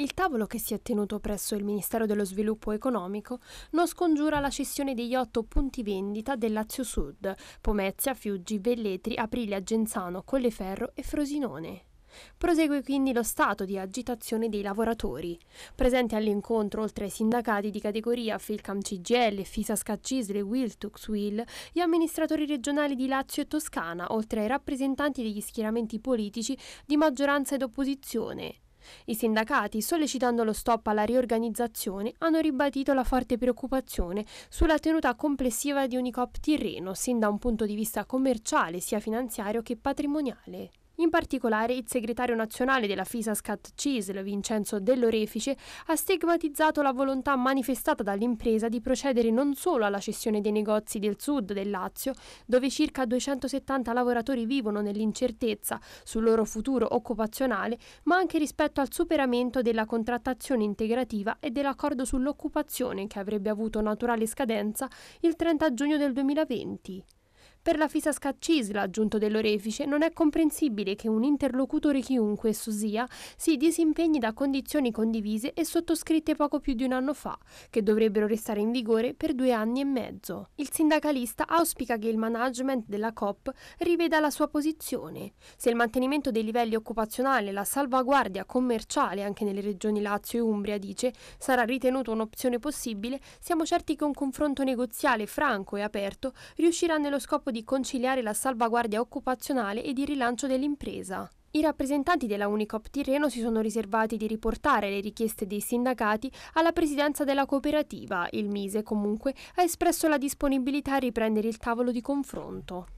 Il tavolo che si è tenuto presso il Ministero dello Sviluppo Economico non scongiura la cessione degli otto punti vendita del Lazio Sud, Pomezia, Fiuggi, Velletri, Aprilia, Genzano, Colleferro e Frosinone. Prosegue quindi lo stato di agitazione dei lavoratori. Presenti all'incontro, oltre ai sindacati di categoria Filcam CGL, Fisasca Cisle, Will Will, gli amministratori regionali di Lazio e Toscana, oltre ai rappresentanti degli schieramenti politici di maggioranza ed opposizione. I sindacati, sollecitando lo stop alla riorganizzazione, hanno ribadito la forte preoccupazione sulla tenuta complessiva di Unicop Tirreno, sin da un punto di vista commerciale, sia finanziario che patrimoniale. In particolare il segretario nazionale della FISASCAT CISL, Vincenzo Dell'Orefice, ha stigmatizzato la volontà manifestata dall'impresa di procedere non solo alla cessione dei negozi del sud del Lazio, dove circa 270 lavoratori vivono nell'incertezza sul loro futuro occupazionale, ma anche rispetto al superamento della contrattazione integrativa e dell'accordo sull'occupazione che avrebbe avuto naturale scadenza il 30 giugno del 2020. Per la Fisasca Cisla, aggiunto dell'orefice, non è comprensibile che un interlocutore chiunque esso sia si disimpegni da condizioni condivise e sottoscritte poco più di un anno fa, che dovrebbero restare in vigore per due anni e mezzo. Il sindacalista auspica che il management della COP riveda la sua posizione. Se il mantenimento dei livelli occupazionali e la salvaguardia commerciale anche nelle regioni Lazio e Umbria, dice, sarà ritenuto un'opzione possibile, siamo certi che un confronto negoziale franco e aperto riuscirà nello scopo scopo di conciliare la salvaguardia occupazionale ed il rilancio dell'impresa. I rappresentanti della Unicop Tirreno si sono riservati di riportare le richieste dei sindacati alla presidenza della cooperativa. Il Mise comunque ha espresso la disponibilità a riprendere il tavolo di confronto.